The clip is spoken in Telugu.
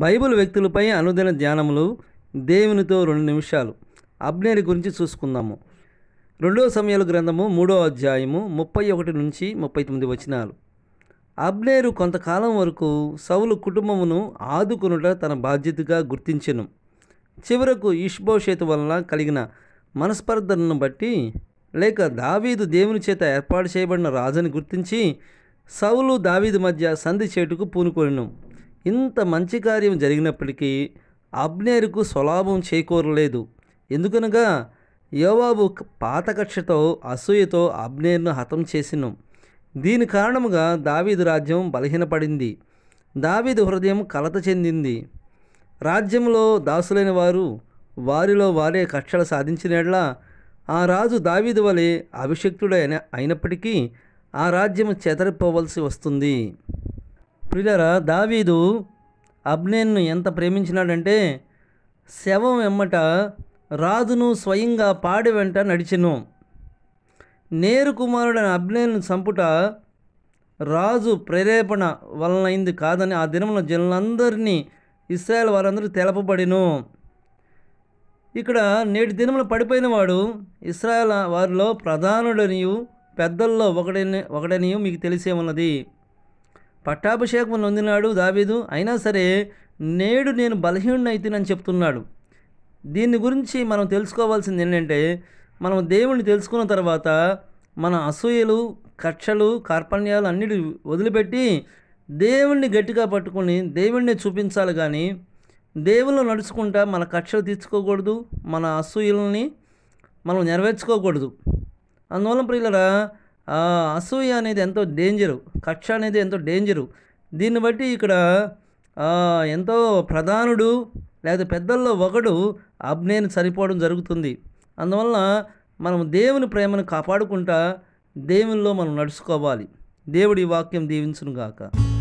బైబిల్ వ్యక్తులపై అనుదిన ధ్యానములు దేవునితో రెండు నిమిషాలు అబ్నేరి గురించి చూసుకుందాము రెండో సమయాల గ్రంథము మూడో అధ్యాయము ముప్పై ఒకటి నుంచి ముప్పై తొమ్మిది వచనాలు అబ్నేరు కొంతకాలం వరకు సౌలు కుటుంబమును ఆదుకునుట తన బాధ్యతగా గుర్తించెను చివరకు ఇష్బోషేతు వలన కలిగిన మనస్పర్ధనను బట్టి లేక దావీదు దేవుని చేత ఏర్పాటు చేయబడిన రాజని గుర్తించి సౌలు దావీదు మధ్య సంధి చేటుకు పూనుకొనిను ఇంత మంచి కార్యం జరిగినప్పటికీ అబ్నేరుకు స్వలాభం చేకూరలేదు ఎందుకనగా యోవాబు పాత అసూయతో అబ్నేర్ను హతం చేసిను దీని కారణముగా దావీదు రాజ్యం బలహీనపడింది దావీదు హృదయం కలత చెందింది రాజ్యంలో దాసులైన వారు వారిలో వారే కక్షలు సాధించినట్లా ఆ రాజు దావీదు వలె అభిషక్తుడైన అయినప్పటికీ ఆ రాజ్యం చెదరిపోవలసి వస్తుంది ప్రియులరా దావీదు అబ్నేన్ను ఎంత ప్రేమించినాడంటే శవం వెమ్మట రాజును స్వయంగా పాడి వెంట నడిచెను నేరు కుమారుడైన అబ్నేన్ను చంపుట రాజు ప్రేరేపణ వలనైంది కాదని ఆ దినంలో జనులందరినీ ఇస్రాయల్ వారందరూ తెలపబడిను ఇక్కడ నేటి దినములు పడిపోయిన వాడు ఇస్రాయల్ వారిలో ప్రధానుడనియు పెద్దల్లో ఒకడని ఒకడనియు మీకు తెలిసే ఉన్నది పట్టాభిషేకం నొందినాడు దావీదు అయినా సరే నేడు నేను బలహీనుడైతేనని చెప్తున్నాడు దీని గురించి మనం తెలుసుకోవాల్సింది ఏంటంటే మనం దేవుణ్ణి తెలుసుకున్న తర్వాత మన అసూయలు కక్షలు కార్పణ్యాలు అన్నిటి వదిలిపెట్టి దేవుణ్ణి గట్టిగా పట్టుకొని దేవుణ్ణి చూపించాలి కానీ దేవుళ్ళు నడుచుకుంటా మన కక్షలు తీర్చుకోకూడదు మన అసూయలని మనం నెరవేర్చుకోకూడదు అందువలన ప్రియులరా అసూయ అనేది ఎంతో డేంజరు కక్ష అనేది ఎంతో డేంజరు దీన్ని బట్టి ఇక్కడ ఎంతో ప్రధానుడు లేదా పెద్దల్లో ఒకడు అబ్నేని సరిపోవడం జరుగుతుంది అందువల్ల మనం దేవుని ప్రేమను కాపాడుకుంటా దేవునిలో మనం నడుచుకోవాలి దేవుడి వాక్యం దీవించును గాక